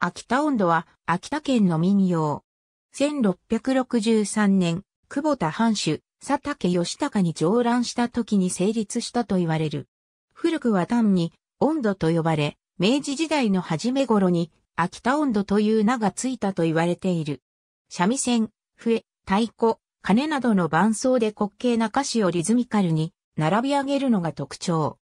秋田音頭は秋田県の民謡。1663年、久保田藩主、佐竹義隆に上覧した時に成立したと言われる。古くは単に音頭と呼ばれ、明治時代の初め頃に秋田音頭という名がついたと言われている。三味線、笛、太鼓、鐘などの伴奏で滑稽な歌詞をリズミカルに並び上げるのが特徴。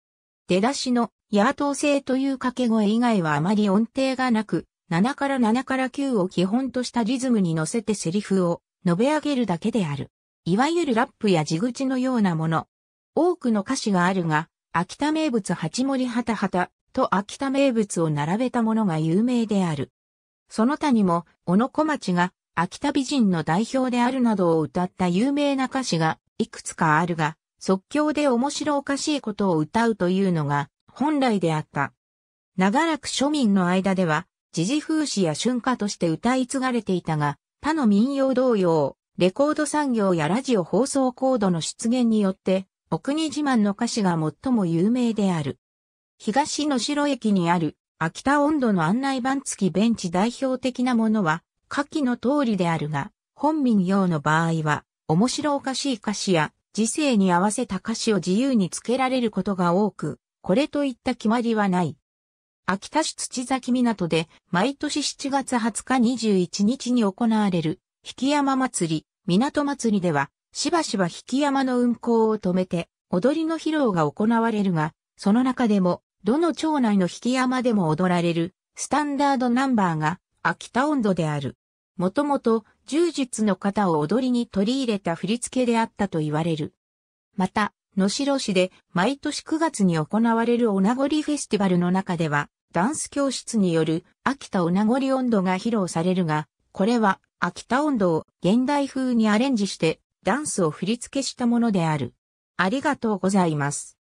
出だしの、野党性という掛け声以外はあまり音程がなく、7から7から9を基本としたリズムに乗せてセリフを述べ上げるだけである。いわゆるラップや地口のようなもの。多くの歌詞があるが、秋田名物八森はたと秋田名物を並べたものが有名である。その他にも、小野小町が秋田美人の代表であるなどを歌った有名な歌詞がいくつかあるが、即興で面白おかしいことを歌うというのが本来であった。長らく庶民の間では時事風刺や春夏として歌い継がれていたが、他の民謡同様、レコード産業やラジオ放送コードの出現によって、お国自慢の歌詞が最も有名である。東の城駅にある秋田温度の案内板付きベンチ代表的なものは、下記の通りであるが、本民謡の場合は、面白おかしい歌詞や、時世に合わせた歌詞を自由に付けられることが多く、これといった決まりはない。秋田市土崎港で毎年7月20日21日に行われる、引山祭り、港祭りでは、しばしば引山の運行を止めて、踊りの披露が行われるが、その中でも、どの町内の引山でも踊られる、スタンダードナンバーが、秋田温度である。もともと、柔術の型を踊りに取り入れた振り付けであったと言われる。また、野城市で毎年9月に行われるお名残フェスティバルの中では、ダンス教室による秋田お名残音頭が披露されるが、これは秋田音頭を現代風にアレンジしてダンスを振り付けしたものである。ありがとうございます。